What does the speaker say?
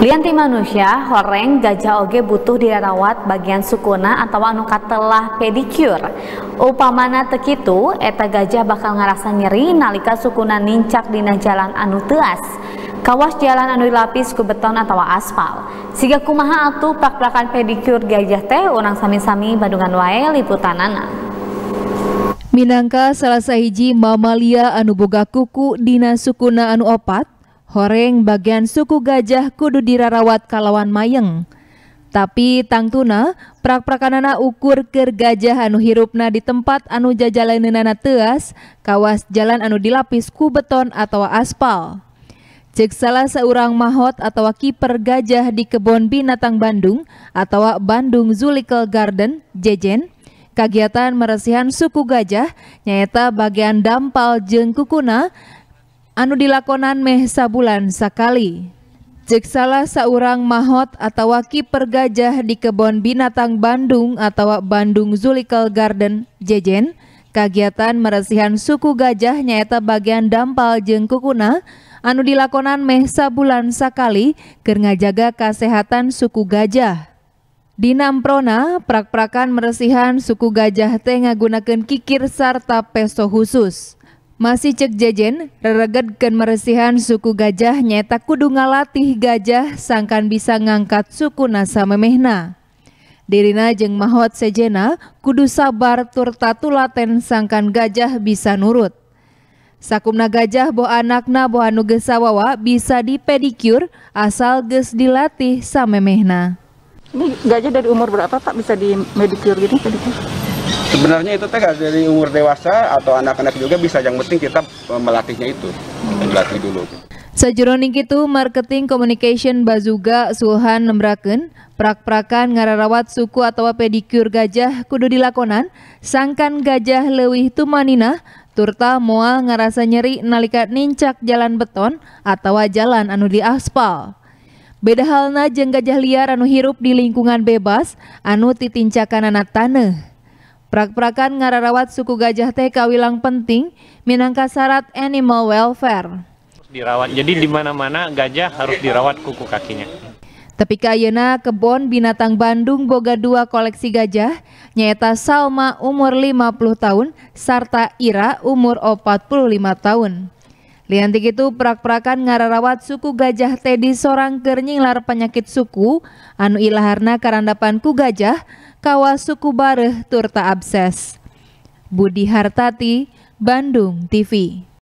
Lianti manusia, horeng, gajah oge butuh dirawat bagian sukuna atau anu katelah pedikur. Upamana tekitu, eta gajah bakal ngerasa nyeri nalika sukuna nincak dina jalan anu teas. Kawas jalan anu lapis ku beton atau aspal. Siga kumaha atu plak-plakan pedikur gajah teh orang sami-sami badungan wae liputanana. Minangka salah sahiji mamalia anu boga kuku dina sukuna anu opat, Horeng bagian suku gajah kudu dirarawat kalawan mayeng. Tapi tangtuna prak-prakanana ukur ker gajah anu hirupna di tempat anu jajalanana teas, kawas jalan anu dilapis ku beton atau aspal. Cek salah seorang mahot atau kiper gajah di kebon binatang Bandung atau Bandung Zulikel Garden, Jejen, Kegiatan meresihan suku gajah, nyata bagian dampal jeng kukuna, anu dilakonan meh sabulan sakali. Jek salah seorang mahot atau kiper gajah di kebun binatang Bandung atau Bandung Zulikal Garden, Jejen, kegiatan meresihan suku gajah nyata bagian dampal jengkukuna. anu dilakonan meh sabulan sakali kerna jaga kesehatan suku gajah. Di Namprona, prak-prakan meresihan suku gajah tengah gunakan kikir serta peso khusus. Masih cek jajen, dan meresihan suku gajah nyeta kudu ngalatih gajah sangkan bisa ngangkat suku nasa memehna. Dirina jeng mahot sejena kudu sabar turta tulaten sangkan gajah bisa nurut. Sakumna gajah boh anakna boh anu gesawawa bisa dipedikur asal ges dilatih samemehna. Ini gajah dari umur berapa pak bisa dimedikur gitu? Pedikur? sebenarnya itu teh dari umur dewasa atau anak-anak juga bisa yang penting kita melatihnya itu melatih dulu Sejuruning itu marketing communication bazuga Sulhan lembraken prak-prakan ngararawat suku atau pedikur gajah kudu dilakonan sangkan gajah lewih tumanina turta moal ngarasa nyeri nalika nincak jalan beton atau jalan anu di aspal. Beda halna jeng gajah liar anu hirup di lingkungan bebas anu titincakan anak tanah. Prak-prakan ngararawat suku gajah teh kawilang penting minangka syarat animal welfare. Dirawat, jadi di mana-mana gajah harus dirawat kuku kakinya. Tapi kayena kebon binatang Bandung boga dua koleksi gajah, nyata Salma umur 50 tahun, serta Ira umur 45 tahun. Liantik itu prak-prakan ngararawat suku gajah Teddy sorang kernyinglar penyakit suku, anu ilaharna karandapan ku gajah, kawas suku bareh turta abses. Budi Hartati, Bandung TV.